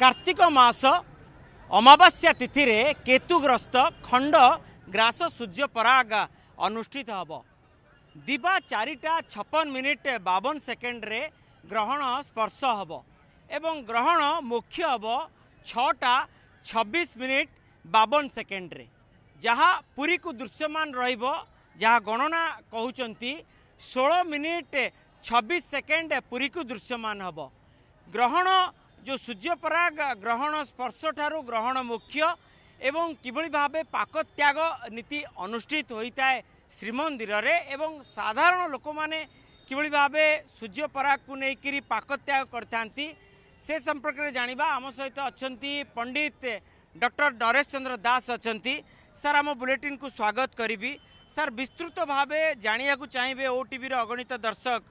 କାର୍ତ୍ତିକ ମାସ ଅମାବାସ୍ୟା ତିଥିରେ କେତୁଗ୍ରସ୍ତ ଖଣ୍ଡ ଗ୍ରାସ ସୂର୍ଯ୍ୟପରାଗ ଅନୁଷ୍ଠିତ ହେବ ଦିବା ଚାରିଟା ଛପନ ମିନିଟ ବାବନ ସେକେଣ୍ଡରେ ଗ୍ରହଣ ସ୍ପର୍ଶ ହେବ ଏବଂ ଗ୍ରହଣ ମୁଖ୍ୟ ହେବ ଛଅଟା ଛବିଶ ମିନିଟ ବାବନ ସେକେଣ୍ଡରେ ଯାହା ପୁରୀକୁ ଦୃଶ୍ୟମାନ ରହିବ ଯାହା ଗଣନା କହୁଛନ୍ତି ଷୋହଳ ମିନିଟ ଛବିଶ ସେକେଣ୍ଡ ପୁରୀକୁ ଦୃଶ୍ୟମାନ ହେବ ଗ୍ରହଣ जो सूर्यपरग ग्रहण स्पर्श ठुलो ग्रहण मुख्य एवं एभली पाक त्याग नीति अनुष्ठित हुँदै श्रीमन्दिर ए साधारण लोक लोके किभरि भाव सूर्यपरग संपर्क गरिक जाँदा आम सहित अहिले पंडित डक्टर नरेश चंद्र दास सर सर्म बुलेटिन को स्वागत गरी सर विस्तृत भावे जान् चाहिँ ओटी र अगणित दर्शक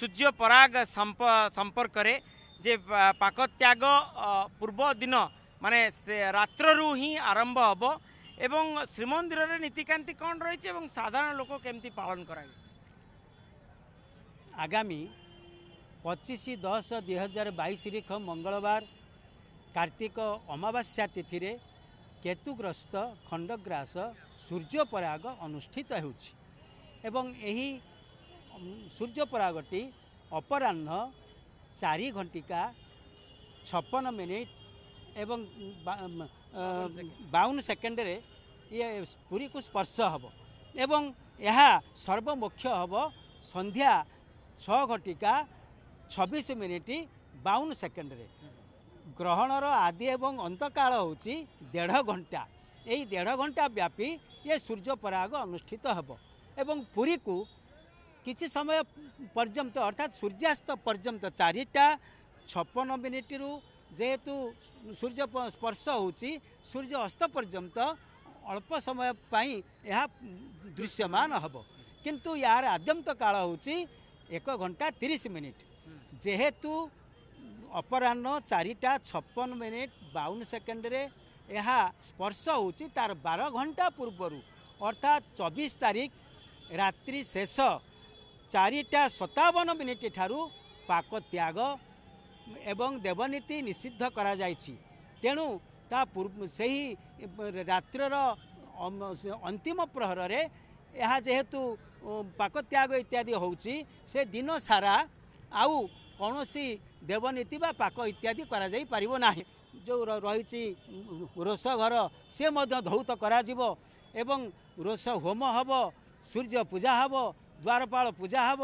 सूर्यपरग संपर्क सम्पर्क ଯେ ପାକତ୍ୟାଗ ପୂର୍ବ ଦିନ ମାନେ ସେ ରାତ୍ରରୁ ହିଁ ଆରମ୍ଭ ହେବ ଏବଂ ଶ୍ରୀମନ୍ଦିରରେ ନୀତିକାନ୍ତି କ'ଣ ରହିଛି ଏବଂ ସାଧାରଣ ଲୋକ କେମିତି ପାଳନ କରାଯିବ ଆଗାମୀ ପଚିଶ ଦଶ ଦୁଇ ହଜାର ବାଇଶ ରିଖ ମଙ୍ଗଳବାର କାର୍ତ୍ତିକ ଅମାବାସ୍ୟା ତିଥିରେ କେତୁଗ୍ରସ୍ତ ଖଣ୍ଡଗ୍ରାସ ସୂର୍ଯ୍ୟପରାଗ ଅନୁଷ୍ଠିତ ହେଉଛି ଏବଂ ଏହି ସୂର୍ଯ୍ୟପରାଗଟି ଅପରାହ୍ନ ଚାରି ଘଣ୍ଟିକା ଛପନ ମିନିଟ୍ ଏବଂ ବାଉନ ସେକେଣ୍ଡରେ ଇଏ ପୁରୀକୁ ସ୍ପର୍ଶ ହେବ ଏବଂ ଏହା ସର୍ବମୁଖ୍ୟ ହେବ ସନ୍ଧ୍ୟା ଛଅ ଘଟିକା ଛବିଶ ମିନିଟ୍ ବାଉନ ସେକେଣ୍ଡରେ ଗ୍ରହଣର ଆଦି ଏବଂ ଅନ୍ତକାଳ ହେଉଛି ଦେଢ଼ ଘଣ୍ଟା ଏହି ଦେଢ଼ ଘଣ୍ଟା ବ୍ୟାପୀ ଏ ସୂର୍ଯ୍ୟପରାଗ ଅନୁଷ୍ଠିତ ହେବ ଏବଂ ପୁରୀକୁ କିଛି ସମୟ ପର୍ଯ୍ୟନ୍ତ ଅର୍ଥାତ୍ ସୂର୍ଯ୍ୟାସ୍ତ ପର୍ଯ୍ୟନ୍ତ ଚାରିଟା ଛପନ ମିନିଟ୍ରୁ ଯେହେତୁ ସୂର୍ଯ୍ୟ ସ୍ପର୍ଶ ହେଉଛି ସୂର୍ଯ୍ୟ ଅସ୍ତ ପର୍ଯ୍ୟନ୍ତ ଅଳ୍ପ ସମୟ ପାଇଁ ଏହା ଦୃଶ୍ୟମାନ ହେବ କିନ୍ତୁ ୟାର ଆଦ୍ୟନ୍ତ କାଳ ହେଉଛି ଏକ ଘଣ୍ଟା ତିରିଶ ମିନିଟ୍ ଯେହେତୁ ଅପରାହ୍ନ ଚାରିଟା ଛପନ ମିନିଟ୍ ବାଉନ ସେକେଣ୍ଡରେ ଏହା ସ୍ପର୍ଶ ହେଉଛି ତା'ର ବାର ଘଣ୍ଟା ପୂର୍ବରୁ ଅର୍ଥାତ୍ ଚବିଶ ତାରିଖ ରାତ୍ରି ଶେଷ ଚାରିଟା ସତାବନ ମିନିଟ୍ ଠାରୁ ପାକ ତ୍ୟାଗ ଏବଂ ଦେବନୀତି ନିଷିଦ୍ଧ କରାଯାଇଛି ତେଣୁ ତା ପୂର୍ବ ସେହି ରାତ୍ରର ଅନ୍ତିମ ପ୍ରହରରେ ଏହା ଯେହେତୁ ପାକ ତ୍ୟାଗ ଇତ୍ୟାଦି ହେଉଛି ସେ ଦିନ ସାରା ଆଉ କୌଣସି ଦେବନୀତି ବା ପାକ ଇତ୍ୟାଦି କରାଯାଇପାରିବ ନାହିଁ ଯେଉଁ ରହିଛି ରୋଷ ଘର ସେ ମଧ୍ୟ ଧୌତ କରାଯିବ ଏବଂ ରୋଷ ହୋମ ହେବ ସୂର୍ଯ୍ୟ ପୂଜା ହେବ ଦ୍ୱାରପାଳ ପୂଜା ହେବ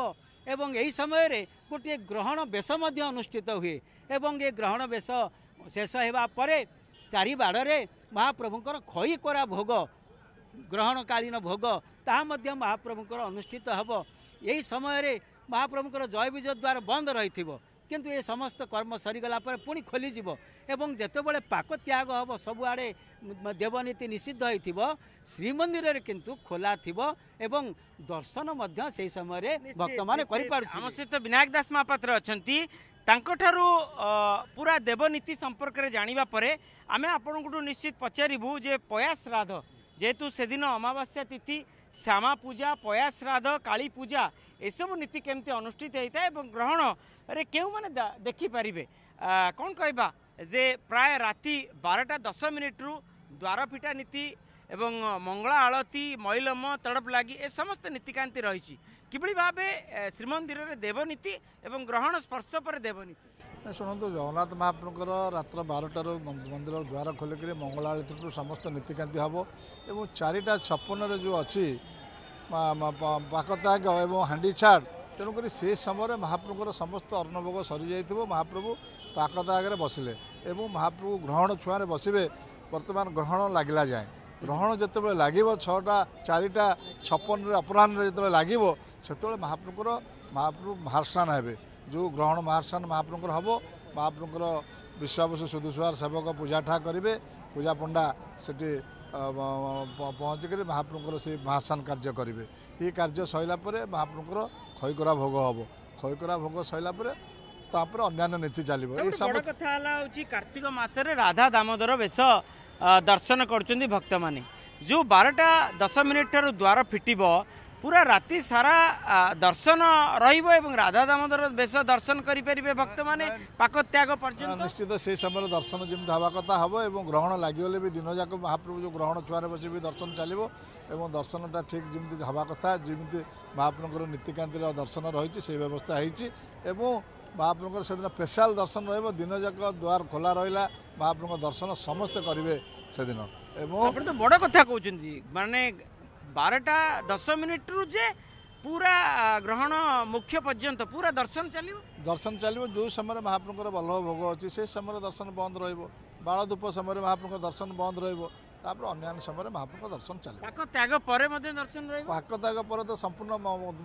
ଏବଂ ଏହି ସମୟରେ ଗୋଟିଏ ଗ୍ରହଣ ବେଶ ମଧ୍ୟ ଅନୁଷ୍ଠିତ ହୁଏ ଏବଂ ଏ ଗ୍ରହଣ ବେଶ ଶେଷ ହେବା ପରେ ଚାରିବାଡ଼ରେ ମହାପ୍ରଭୁଙ୍କର ଖଇ କରା ଭୋଗ ଗ୍ରହଣକାଳୀନ ଭୋଗ ତାହା ମଧ୍ୟ ମହାପ୍ରଭୁଙ୍କର ଅନୁଷ୍ଠିତ ହେବ ଏହି ସମୟରେ ମହାପ୍ରଭୁଙ୍କର ଜୟ ବିଜୟ ଦ୍ୱାର ବନ୍ଦ ରହିଥିବ କିନ୍ତୁ ଏ ସମସ୍ତ କର୍ମ ସରିଗଲା ପରେ ପୁଣି ଖୋଲିଯିବ ଏବଂ ଯେତେବେଳେ ପାକ ତ୍ୟାଗ ହେବ ସବୁଆଡ଼େ ଦେବନୀତି ନିଷିଦ୍ଧ ହୋଇଥିବ ଶ୍ରୀମନ୍ଦିରରେ କିନ୍ତୁ ଖୋଲା ଥିବ ଏବଂ ଦର୍ଶନ ମଧ୍ୟ ସେହି ସମୟରେ ଭକ୍ତମାନେ କରିପାରୁଥିବେ ଆମ ସହିତ ବିନାୟକ ଦାସ ମହାପାତ୍ର ଅଛନ୍ତି ତାଙ୍କଠାରୁ ପୁରା ଦେବନୀତି ସମ୍ପର୍କରେ ଜାଣିବା ପରେ ଆମେ ଆପଣଙ୍କଠୁ ନିଶ୍ଚିତ ପଚାରିବୁ ଯେ ପୟାଶ୍ରାଦ୍ଧ ଯେହେତୁ ସେଦିନ ଅମାବାସ୍ୟା ତିଥି শ্যামা পূজা পয়া শ্রাদ্ধ কালী পূজা এসব নীতি কেমতি অনুষ্ঠিত হয়ে থাকে এবং গ্রহণ রে কেউ মানে দেখিপারে কম কহবা যে প্রায় রাতে বারোটা দশ মিনিট্রু দ্বারফিটা নীতি ଏବଂ ମଙ୍ଗଳା ଆଳତୀ ମୈଲମ ତଡ଼ପ ଲାଗି ଏ ସମସ୍ତ ନୀତିକାନ୍ତି ରହିଛି କିଭଳି ଭାବେ ଶ୍ରୀମନ୍ଦିରରେ ଦେବନୀତି ଏବଂ ଗ୍ରହଣ ସ୍ପର୍ଶ ପରେ ଦେବନୀତି ଶୁଣନ୍ତୁ ଜଗନ୍ନାଥ ମହାପ୍ରଭୁଙ୍କର ରାତ୍ର ବାରଟାରୁ ମନ୍ଦିର ଦ୍ୱାର ଖୋଲିକରି ମଙ୍ଗଳା ଆଳତୀଠୁ ସମସ୍ତ ନୀତିକାନ୍ତି ହେବ ଏବଂ ଚାରିଟା ଛପନରେ ଯେଉଁ ଅଛି ପାକତ୍ୟାଗ ଏବଂ ହାଣ୍ଡି ଛାଡ଼ ତେଣୁକରି ସେ ସମୟରେ ମହାପ୍ରଭୁଙ୍କର ସମସ୍ତ ଅର୍ଣ୍ଣଭୋଗ ସରିଯାଇଥିବ ମହାପ୍ରଭୁ ପାକତ୍ୟାଗରେ ବସିଲେ ଏବଂ ମହାପ୍ରଭୁ ଗ୍ରହଣ ଛୁଆଁରେ ବସିବେ ବର୍ତ୍ତମାନ ଗ୍ରହଣ ଲାଗିଲା ଯାଏଁ ଗ୍ରହଣ ଯେତେବେଳେ ଲାଗିବ ଛଅଟା ଚାରିଟା ଛପନରେ ଅପରାହ୍ନରେ ଯେତେବେଳେ ଲାଗିବ ସେତେବେଳେ ମହାପ୍ରଭୁଙ୍କର ମହାପ୍ରଭୁ ମହାସ୍ନାନ ହେବେ ଯେଉଁ ଗ୍ରହଣ ମହାସ୍ନାନ ମହାପ୍ରଭୁଙ୍କର ହେବ ମହାପ୍ରଭୁଙ୍କର ବିଶ୍ୱାବସ ସୁଦୁସୁଆର ସେବକ ପୂଜାଠା କରିବେ ପୂଜା ପଣ୍ଡା ସେଠି ପହଞ୍ଚିକରି ମହାପ୍ରଭୁଙ୍କର ସେ ମହାସାନ କାର୍ଯ୍ୟ କରିବେ ଏ କାର୍ଯ୍ୟ ସରିଲା ପରେ ମହାପ୍ରଭୁଙ୍କର ଖଇକରା ଭୋଗ ହେବ ଖଇକରା ଭୋଗ ସରିଲା ପରେ ତାପରେ ଅନ୍ୟାନ୍ୟ ନୀତି ଚାଲିବ ଏଇ ସବୁ କଥା ହେଲା ହେଉଛି କାର୍ତ୍ତିକ ମାସରେ ରାଧା ଦାମୋଦର ବେଶ ଦର୍ଶନ କରୁଛନ୍ତି ଭକ୍ତମାନେ ଯେଉଁ ବାରଟା ଦଶ ମିନିଟ୍ଠାରୁ ଦ୍ୱାର ଫିଟିବ ପୁରା ରାତି ସାରା ଦର୍ଶନ ରହିବ ଏବଂ ରାଧା ଦାମୋଦର ବେଶ ଦର୍ଶନ କରିପାରିବେ ଭକ୍ତମାନେ ପାକ ତ୍ୟାଗ ପର୍ଯ୍ୟନ୍ତ ନିଶ୍ଚିତ ସେ ସମୟରେ ଦର୍ଶନ ଯେମିତି ହେବା କଥା ହେବ ଏବଂ ଗ୍ରହଣ ଲାଗିଗଲେ ବି ଦିନଯାକ ମହାପ୍ରଭୁ ଯେଉଁ ଗ୍ରହଣ ଛୁଆରେ ବସି ବି ଦର୍ଶନ ଚାଲିବ ଏବଂ ଦର୍ଶନଟା ଠିକ୍ ଯେମିତି ହେବା କଥା ଯେମିତି ମହାପ୍ରଭୁଙ୍କର ନୀତିକାନ୍ତିର ଦର୍ଶନ ରହିଛି ସେଇ ବ୍ୟବସ୍ଥା ହେଇଛି ଏବଂ ମହାପ୍ରଭୁଙ୍କର ସେଦିନ ସ୍ପେଶାଲ ଦର୍ଶନ ରହିବ ଦିନଯାକ ଦ୍ୱାର ଖୋଲା ରହିଲା ମହାପ୍ରଭୁଙ୍କ ଦର୍ଶନ ସମସ୍ତେ କରିବେ ସେଦିନ ଏବଂ ବଡ଼ କଥା କହୁଛନ୍ତି ମାନେ ବାରଟା ଦଶ ମିନିଟ୍ରୁ ଯେ ପୁରା ଗ୍ରହଣ ମୁଖ୍ୟ ପର୍ଯ୍ୟନ୍ତ ପୁରା ଦର୍ଶନ ଚାଲିବ ଦର୍ଶନ ଚାଲିବ ଯେଉଁ ସମୟରେ ମହାପ୍ରଭୁଙ୍କର ବଲ୍ଲଭ ଭୋଗ ଅଛି ସେ ସମୟରେ ଦର୍ଶନ ବନ୍ଦ ରହିବ ବାଳଧୂପ ସମୟରେ ମହାପ୍ରଭୁଙ୍କର ଦର୍ଶନ ବନ୍ଦ ରହିବ ତାପରେ ଅନ୍ୟାନ୍ୟ ସମୟରେ ମହାପ୍ରଭୁଙ୍କ ଦର୍ଶନ ଚାଲିବ ତ୍ୟାଗ ପରେ ମଧ୍ୟ ଦର୍ଶନ ରହିବ ପାକ ତ୍ୟାଗ ପରେ ତ ସମ୍ପୂର୍ଣ୍ଣ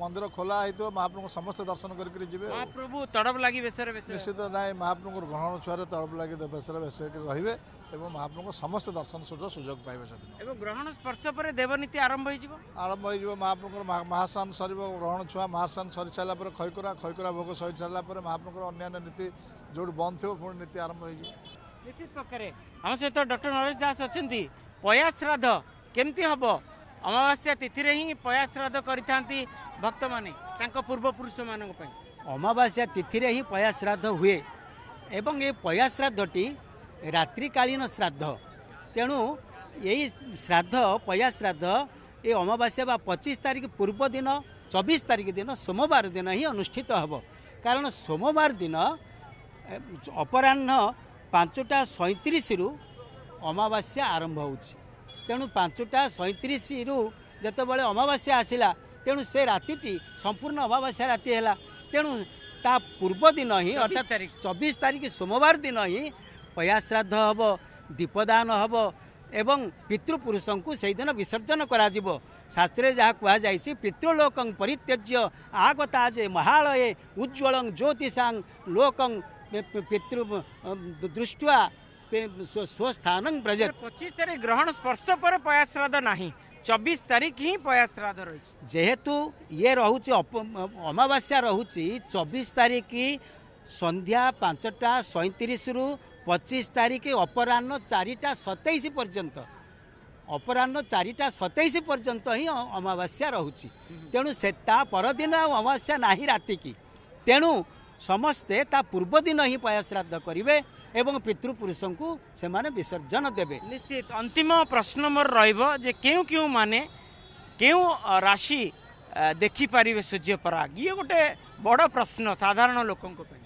ମନ୍ଦିର ଖୋଲା ହେଇଥିବ ମହାପ୍ରଭୁଙ୍କୁ ସମସ୍ତେ ଦର୍ଶନ କରିକି ଯିବେ ମହାପ୍ରଭୁ ତଡ଼ପ ଲାଗି ବେଶରେ ନିଶ୍ଚିତ ନାହିଁ ମହାପ୍ରଭୁଙ୍କର ଗ୍ରହଣ ଛୁଆରେ ତଡ଼ପ ଲାଗି ବେଶରେ ବେଶ ରହିବେ ଏବଂ ମହାପ୍ରଭୁଙ୍କ ସମସ୍ତେ ଦର୍ଶନ ସୁଯୋଗ ସୁଯୋଗ ପାଇବେ ସେଦିନ ଏବଂ ଗ୍ରହଣ ସ୍ପର୍ଶ ପରେ ଦେବନୀତି ଆରମ୍ଭ ହେଇଯିବ ଆରମ୍ଭ ହେଇଯିବ ମହାପ୍ରଭୁଙ୍କର ମହାସାନ ସରିବ ଗ୍ରହଣ ଛୁଆ ମହାସାନ ସରି ସାରିଲା ପରେ ଖୈକୁରା ଖୈକୁରା ଭୋଗ ସରି ସାରିଲା ପରେ ମହାପ୍ରଭୁଙ୍କର ଅନ୍ୟାନ୍ୟ ନୀତି ଯେଉଁଠୁ ବନ୍ଦ ଥିବ ପୁଣି ନୀତି ଆରମ୍ଭ ହେଇଯିବ ନିଶ୍ଚିତ ପକ୍ଷରେ ଆମ ସହିତ ଡକ୍ଟର ନରେଶ ଦାସ ଅଛନ୍ତି ପୟାଶ୍ରାଦ୍ଧ କେମିତି ହେବ ଅମାବାସ୍ୟା ତିଥିରେ ହିଁ ପୟାଶ୍ରାଦ୍ଧ କରିଥାନ୍ତି ଭକ୍ତମାନେ ତାଙ୍କ ପୂର୍ବପୁରୁଷମାନଙ୍କ ପାଇଁ ଅମାବାସ୍ୟା ତିଥିରେ ହିଁ ପୟାଶ୍ରାଦ୍ଧ ହୁଏ ଏବଂ ଏ ପୟାଶ୍ରାଦ୍ଧଟି ରାତ୍ରିକାଳୀନ ଶ୍ରାଦ୍ଧ ତେଣୁ ଏହି ଶ୍ରାଦ୍ଧ ପୟାଶ୍ରାଦ୍ଧ ଏ ଅମାବାସ୍ୟା ବା ପଚିଶ ତାରିଖ ପୂର୍ବ ଦିନ ଚବିଶ ତାରିଖ ଦିନ ସୋମବାର ଦିନ ହିଁ ଅନୁଷ୍ଠିତ ହେବ କାରଣ ସୋମବାର ଦିନ ଅପରାହ୍ନ ପାଞ୍ଚଟା ସଇଁତିରିଶରୁ ଅମାବାସ୍ୟା ଆରମ୍ଭ ହେଉଛି ତେଣୁ ପାଞ୍ଚଟା ସଇଁତିରିଶରୁ ଯେତେବେଳେ ଅମାବାସ୍ୟା ଆସିଲା ତେଣୁ ସେ ରାତିଟି ସମ୍ପୂର୍ଣ୍ଣ ଅମାବାସ୍ୟା ରାତି ହେଲା ତେଣୁ ତା ପୂର୍ବ ଦିନ ହିଁ ଅର୍ଥାତ୍ ତାରିଖ ଚବିଶ ତାରିଖ ସୋମବାର ଦିନ ହିଁ ପୟାଶ୍ରାଦ୍ଧ ହେବ ଦୀପଦାନ ହେବ ଏବଂ ପିତୃପୁରୁଷଙ୍କୁ ସେଇଦିନ ବିସର୍ଜନ କରାଯିବ ଶାସ୍ତ୍ରରେ ଯାହା କୁହାଯାଇଛି ପିତୃଲୋକଂ ପରିତ୍ୟଜ୍ୟ ଆଗତା ଯେ ମହାଳୟେ ଉଜ୍ଜ୍ୱଳଂ ଜ୍ୟୋତିଷାଙ୍ଗ ଲୋକଂ ପିତୃ ଦୃଷ୍ଟୁଆ ସ୍ୱସ୍ଥାନ ବ୍ରଜତ ପଚିଶ ତାରିଖ ଗ୍ରହଣ ସ୍ପର୍ଶ ପରେ ପୟା ଶ୍ରାଦ୍ଧ ନାହିଁ ଚବିଶ ତାରିଖ ହିଁ ପୟା ଶ୍ରାଦ୍ଧ ରହିଛି ଯେହେତୁ ଇଏ ରହୁଛି ଅମାବାସ୍ୟା ରହୁଛି ଚବିଶ ତାରିଖ ସନ୍ଧ୍ୟା ପାଞ୍ଚଟା ସଇଁତିରିଶରୁ ପଚିଶ ତାରିଖ ଅପରାହ୍ନ ଚାରିଟା ସତେଇଶ ପର୍ଯ୍ୟନ୍ତ ଅପରାହ୍ନ ଚାରିଟା ସତେଇଶ ପର୍ଯ୍ୟନ୍ତ ହିଁ ଅମାବାସ୍ୟା ରହୁଛି ତେଣୁ ସେ ତା ପରଦିନ ଆଉ ଅମାବାସ୍ୟା ନାହିଁ ରାତିକି ତେଣୁ ସମସ୍ତେ ତା ପୂର୍ବ ଦିନ ହିଁ ପାୟା ଶ୍ରାଦ୍ଧ କରିବେ ଏବଂ ପିତୃପୁରୁଷଙ୍କୁ ସେମାନେ ବିସର୍ଜନ ଦେବେ ନିଶ୍ଚିତ ଅନ୍ତିମ ପ୍ରଶ୍ନ ମୋର ରହିବ ଯେ କେଉଁ କେଉଁ ମାନେ କେଉଁ ରାଶି ଦେଖିପାରିବେ ସୂର୍ଯ୍ୟପରାଗ ଇଏ ଗୋଟେ ବଡ଼ ପ୍ରଶ୍ନ ସାଧାରଣ ଲୋକଙ୍କ ପାଇଁ